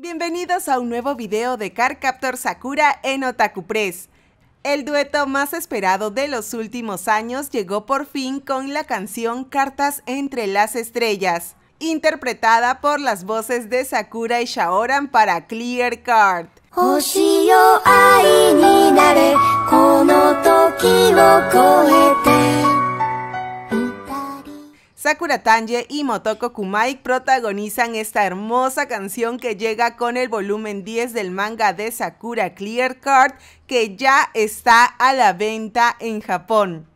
Bienvenidos a un nuevo video de Captor Sakura en Otaku Press. El dueto más esperado de los últimos años llegó por fin con la canción Cartas entre las estrellas, interpretada por las voces de Sakura y Shaoran para Clear Card. Sakura Tanje y Motoko Kumai protagonizan esta hermosa canción que llega con el volumen 10 del manga de Sakura Clear Card que ya está a la venta en Japón.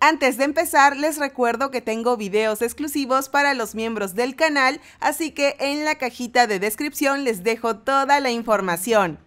Antes de empezar, les recuerdo que tengo videos exclusivos para los miembros del canal, así que en la cajita de descripción les dejo toda la información.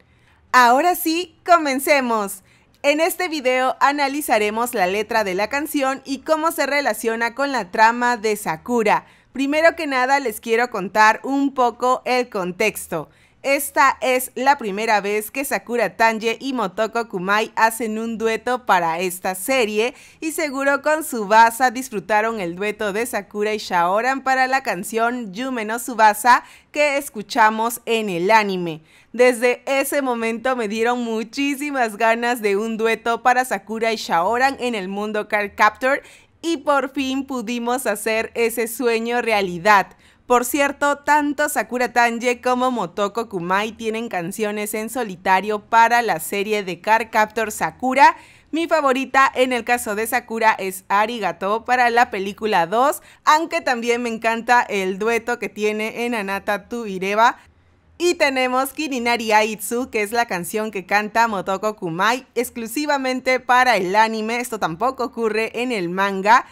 Ahora sí, comencemos. En este video analizaremos la letra de la canción y cómo se relaciona con la trama de Sakura. Primero que nada les quiero contar un poco el contexto. Esta es la primera vez que Sakura Tange y Motoko Kumai hacen un dueto para esta serie y seguro con Subasa disfrutaron el dueto de Sakura y Shaoran para la canción Yume no Subasa que escuchamos en el anime. Desde ese momento me dieron muchísimas ganas de un dueto para Sakura y Shaoran en el mundo Card Captor y por fin pudimos hacer ese sueño realidad. Por cierto, tanto Sakura Tange como Motoko Kumai tienen canciones en solitario para la serie de Car Captor Sakura. Mi favorita en el caso de Sakura es Arigato para la película 2, aunque también me encanta el dueto que tiene en Anata Tuireba. Y tenemos Kirinari Aitsu, que es la canción que canta Motoko Kumai exclusivamente para el anime. Esto tampoco ocurre en el manga.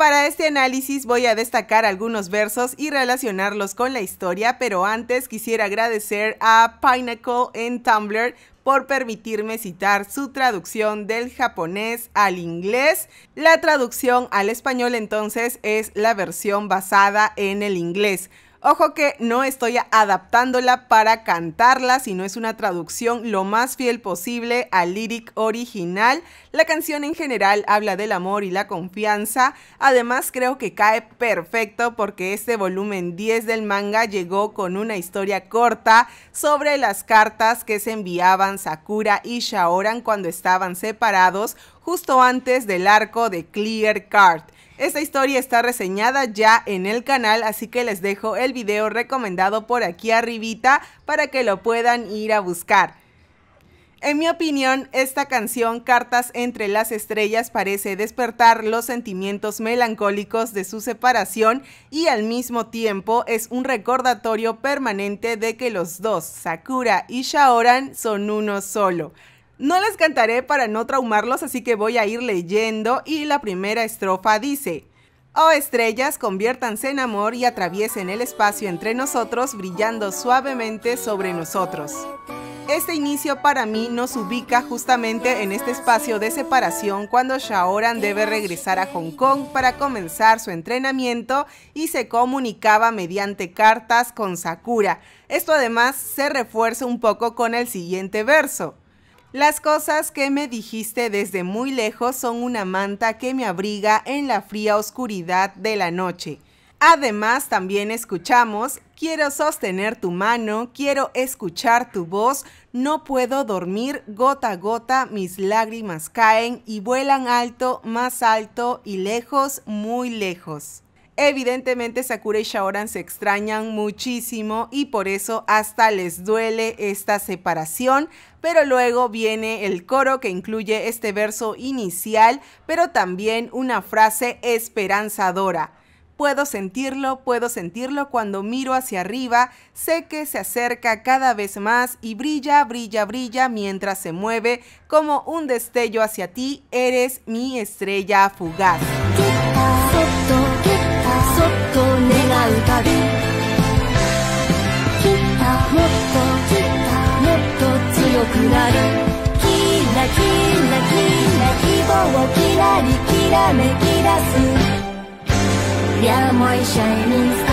Para este análisis voy a destacar algunos versos y relacionarlos con la historia, pero antes quisiera agradecer a Pinnacle en Tumblr por permitirme citar su traducción del japonés al inglés. La traducción al español entonces es la versión basada en el inglés. Ojo que no estoy adaptándola para cantarla, sino es una traducción lo más fiel posible al lyric original. La canción en general habla del amor y la confianza. Además creo que cae perfecto porque este volumen 10 del manga llegó con una historia corta sobre las cartas que se enviaban Sakura y Shaoran cuando estaban separados justo antes del arco de Clear Card. Esta historia está reseñada ya en el canal, así que les dejo el video recomendado por aquí arribita para que lo puedan ir a buscar. En mi opinión, esta canción Cartas entre las Estrellas parece despertar los sentimientos melancólicos de su separación y al mismo tiempo es un recordatorio permanente de que los dos, Sakura y Shaoran, son uno solo. No les cantaré para no traumarlos, así que voy a ir leyendo y la primera estrofa dice, Oh estrellas, conviértanse en amor y atraviesen el espacio entre nosotros, brillando suavemente sobre nosotros. Este inicio para mí nos ubica justamente en este espacio de separación cuando Shaoran debe regresar a Hong Kong para comenzar su entrenamiento y se comunicaba mediante cartas con Sakura. Esto además se refuerza un poco con el siguiente verso. Las cosas que me dijiste desde muy lejos son una manta que me abriga en la fría oscuridad de la noche. Además, también escuchamos, quiero sostener tu mano, quiero escuchar tu voz, no puedo dormir, gota a gota mis lágrimas caen y vuelan alto, más alto y lejos, muy lejos. Evidentemente Sakura y Shaoran se extrañan muchísimo y por eso hasta les duele esta separación, pero luego viene el coro que incluye este verso inicial, pero también una frase esperanzadora. Puedo sentirlo, puedo sentirlo cuando miro hacia arriba, sé que se acerca cada vez más y brilla, brilla, brilla mientras se mueve como un destello hacia ti, eres mi estrella fugaz. そっと願うたびきもっときもっと強くなるキラキラキラ希望きらりきらめき出す Yeah, my shining star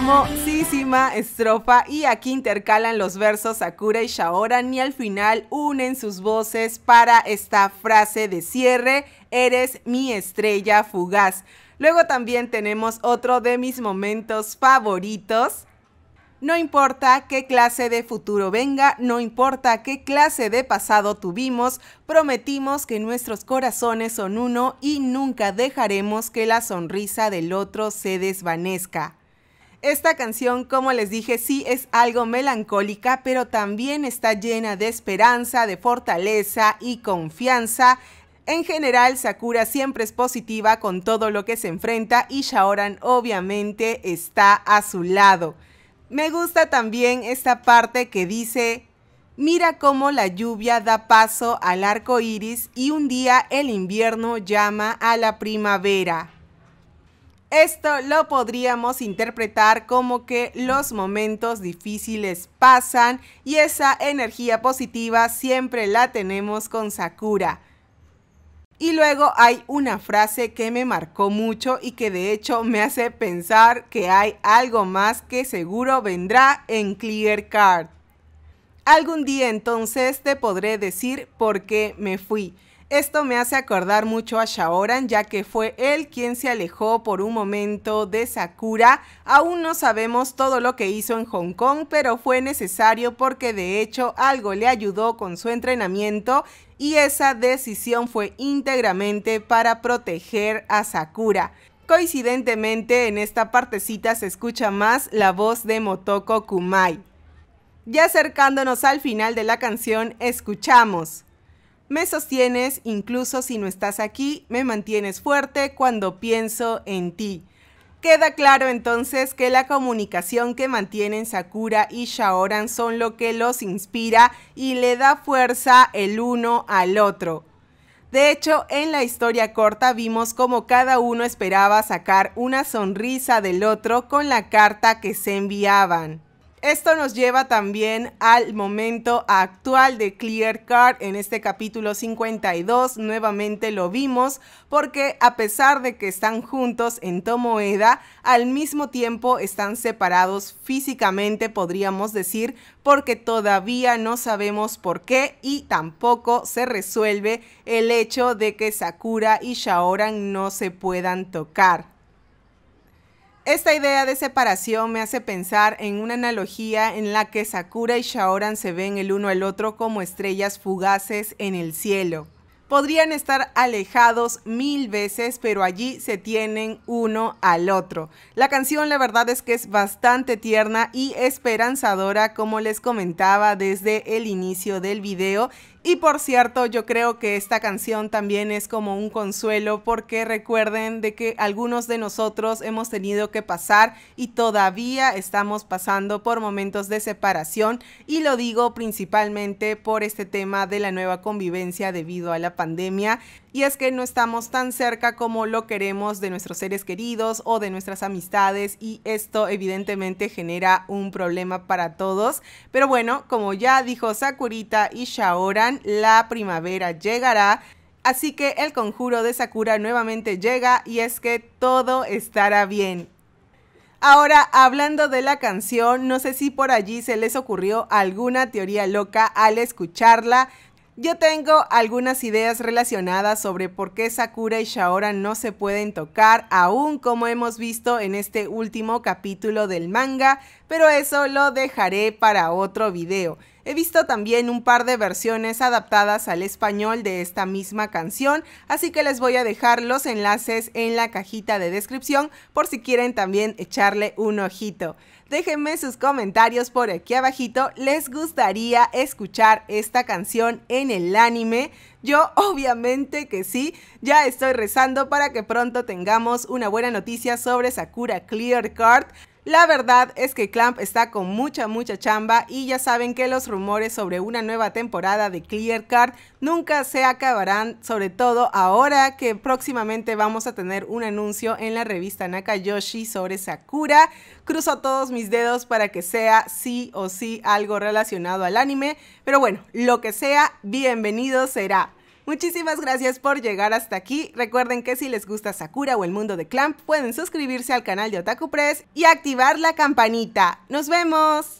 famosísima estrofa y aquí intercalan los versos Sakura y Shaoran y al final unen sus voces para esta frase de cierre, eres mi estrella fugaz. Luego también tenemos otro de mis momentos favoritos. No importa qué clase de futuro venga, no importa qué clase de pasado tuvimos, prometimos que nuestros corazones son uno y nunca dejaremos que la sonrisa del otro se desvanezca. Esta canción, como les dije, sí es algo melancólica, pero también está llena de esperanza, de fortaleza y confianza. En general, Sakura siempre es positiva con todo lo que se enfrenta y Shaoran obviamente está a su lado. Me gusta también esta parte que dice, mira cómo la lluvia da paso al arco iris y un día el invierno llama a la primavera. Esto lo podríamos interpretar como que los momentos difíciles pasan y esa energía positiva siempre la tenemos con Sakura. Y luego hay una frase que me marcó mucho y que de hecho me hace pensar que hay algo más que seguro vendrá en Clear Card. Algún día entonces te podré decir por qué me fui. Esto me hace acordar mucho a Shaoran, ya que fue él quien se alejó por un momento de Sakura. Aún no sabemos todo lo que hizo en Hong Kong, pero fue necesario porque de hecho algo le ayudó con su entrenamiento y esa decisión fue íntegramente para proteger a Sakura. Coincidentemente, en esta partecita se escucha más la voz de Motoko Kumai. Ya acercándonos al final de la canción, escuchamos. Me sostienes incluso si no estás aquí, me mantienes fuerte cuando pienso en ti. Queda claro entonces que la comunicación que mantienen Sakura y Shaoran son lo que los inspira y le da fuerza el uno al otro. De hecho, en la historia corta vimos como cada uno esperaba sacar una sonrisa del otro con la carta que se enviaban. Esto nos lleva también al momento actual de Clear Card en este capítulo 52. Nuevamente lo vimos porque a pesar de que están juntos en Tomoeda, al mismo tiempo están separados físicamente, podríamos decir, porque todavía no sabemos por qué y tampoco se resuelve el hecho de que Sakura y Shaoran no se puedan tocar. Esta idea de separación me hace pensar en una analogía en la que Sakura y Shaoran se ven el uno al otro como estrellas fugaces en el cielo. Podrían estar alejados mil veces, pero allí se tienen uno al otro. La canción la verdad es que es bastante tierna y esperanzadora, como les comentaba desde el inicio del video, y por cierto, yo creo que esta canción también es como un consuelo porque recuerden de que algunos de nosotros hemos tenido que pasar y todavía estamos pasando por momentos de separación y lo digo principalmente por este tema de la nueva convivencia debido a la pandemia y es que no estamos tan cerca como lo queremos de nuestros seres queridos o de nuestras amistades y esto evidentemente genera un problema para todos. Pero bueno, como ya dijo Sakurita y Shaoran, la primavera llegará. Así que el conjuro de Sakura nuevamente llega y es que todo estará bien. Ahora, hablando de la canción, no sé si por allí se les ocurrió alguna teoría loca al escucharla. Yo tengo algunas ideas relacionadas sobre por qué Sakura y Shaora no se pueden tocar, aún como hemos visto en este último capítulo del manga, pero eso lo dejaré para otro video. He visto también un par de versiones adaptadas al español de esta misma canción, así que les voy a dejar los enlaces en la cajita de descripción por si quieren también echarle un ojito. Déjenme sus comentarios por aquí abajito, les gustaría escuchar esta canción en el anime. Yo obviamente que sí, ya estoy rezando para que pronto tengamos una buena noticia sobre Sakura Clear Card. La verdad es que Clamp está con mucha, mucha chamba y ya saben que los rumores sobre una nueva temporada de Clear Card nunca se acabarán, sobre todo ahora que próximamente vamos a tener un anuncio en la revista Nakayoshi sobre Sakura. Cruzo todos mis dedos para que sea sí o sí algo relacionado al anime, pero bueno, lo que sea, bienvenido será. Muchísimas gracias por llegar hasta aquí. Recuerden que si les gusta Sakura o el mundo de Clamp, pueden suscribirse al canal de Otaku Press y activar la campanita. ¡Nos vemos!